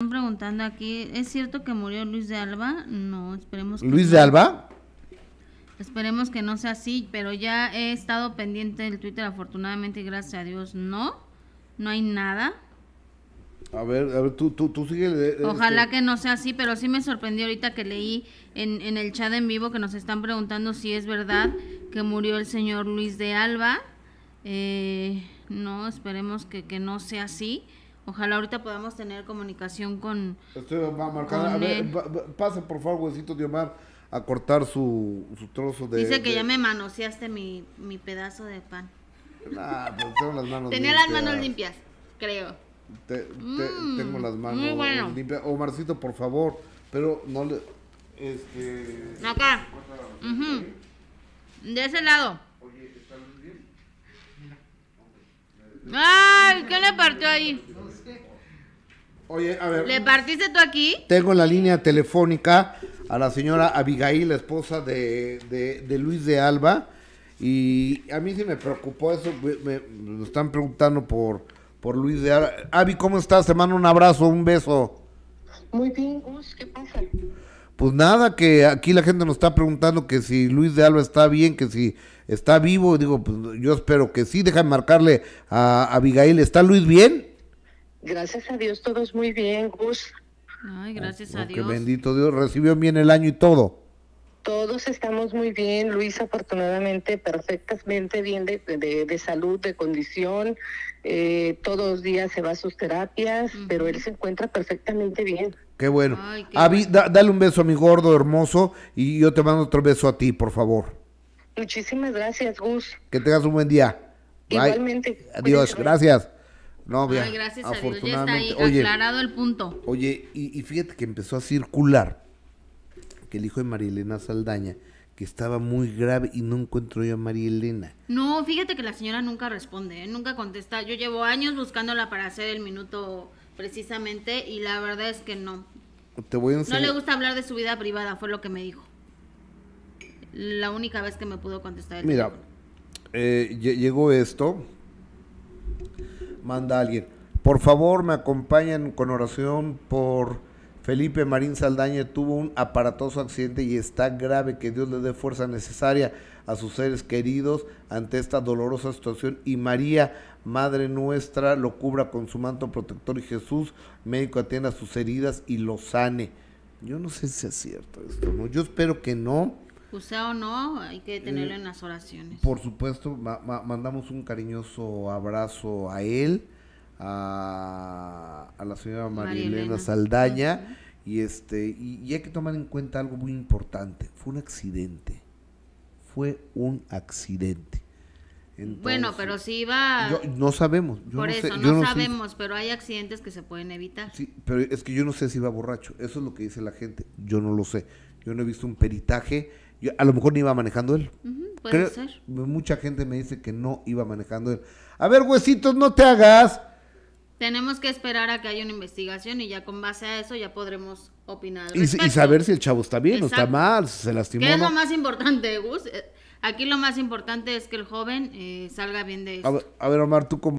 Están preguntando aquí, ¿es cierto que murió Luis de Alba? No, esperemos que ¿Luis de Alba? Esperemos que no sea así, pero ya he estado pendiente del Twitter, afortunadamente, y gracias a Dios, no. No hay nada. A ver, a ver, tú, tú, tú sigue. Eh, este Ojalá que no sea así, pero sí me sorprendió ahorita que leí en, el chat en vivo que nos están preguntando si es verdad que murió el señor Luis de Alba. Eh, no, esperemos que, que no sea así. Ojalá ahorita podamos tener comunicación con. Estoy, va a a ver, pase por favor, huesito de Omar, a cortar su, su trozo de. Dice que ya me manoseaste mi, mi pedazo de pan. pero pues, tengo las manos Tenía las manos limpias, creo. Te, mm, tengo las manos limpias. Omarcito, por favor, pero no le. Este. Acá. De ese lado. Oye, bien? Ay, ¿qué le partió ahí? Oye, a ver. ¿Le partiste tú aquí? Tengo la línea telefónica a la señora Abigail, la esposa de, de, Luis de Alba. Y a mí sí me preocupó eso. Me, están preguntando por, por Luis de Alba. Abi, ¿cómo estás? Te mando un abrazo, un beso. Muy bien, Gus, ¿qué pasa? Pues nada, que aquí la gente nos está preguntando que si Luis de Alba está bien, que si está vivo. Digo, pues yo espero que sí. Déjame marcarle a, a Abigail. ¿Está Luis bien? Gracias a Dios, todos muy bien, Gus. Ay, gracias a oh, Dios. Que bendito Dios, recibió bien el año y todo. Todos estamos muy bien, Luis, afortunadamente, perfectamente bien de, de, salud, de condición. Eh, todos los días se va a sus terapias, pero él se encuentra perfectamente bien. Qué bueno. Ay, dale un beso a mi gordo hermoso y yo te mando otro beso a ti, por favor. Muchísimas gracias, Gus. Que tengas un buen día. Igualmente. Adiós, gracias. No, gracias A Dios, ya está ahí aclarado el punto. Oye, y, fíjate que empezó a circular que el hijo de María Elena Saldaña, que estaba muy grave y no encuentro yo a María Elena. No, fíjate que la señora nunca responde, ¿eh? nunca contesta. Yo llevo años buscándola para hacer el minuto precisamente y la verdad es que no. Te voy a enseñar. No le gusta hablar de su vida privada, fue lo que me dijo. La única vez que me pudo contestar. Mira, eh, llegó esto manda a alguien. Por favor, me acompañan con oración por Felipe Marín Saldaña. Tuvo un aparatoso accidente y está grave. Que Dios le dé fuerza necesaria a sus seres queridos ante esta dolorosa situación. Y María, Madre nuestra, lo cubra con su manto protector. Y Jesús, médico, atienda sus heridas y lo sane. Yo no sé si es cierto esto, ¿no? Yo espero que no o pues o no, hay que tenerlo en eh, las oraciones. Por supuesto, mandamos un cariñoso abrazo a él, a, la señora Marielena Saldaña. Y, este, y, hay que tomar en cuenta algo muy importante. Fue un accidente. Fue un accidente. bueno, pero si iba... no sabemos. por no eso, no, sabemos, pero hay accidentes que se pueden evitar. Sí, pero es que yo no sé si iba borracho. Eso es lo que dice la gente. Yo no lo sé. Yo no he visto un peritaje a lo mejor ni iba manejando él. puede ser. Mucha gente me dice que no iba manejando él. A ver, huesitos, no te hagas. Tenemos que esperar a que haya una investigación y ya con base a eso ya podremos opinar. Y, saber si el chavo está bien o está mal, si se lastimó. ¿Qué es lo más importante, Gus? Eh, aquí lo más importante es que el joven eh, salga bien de esto A, ver, Omar, tú cómo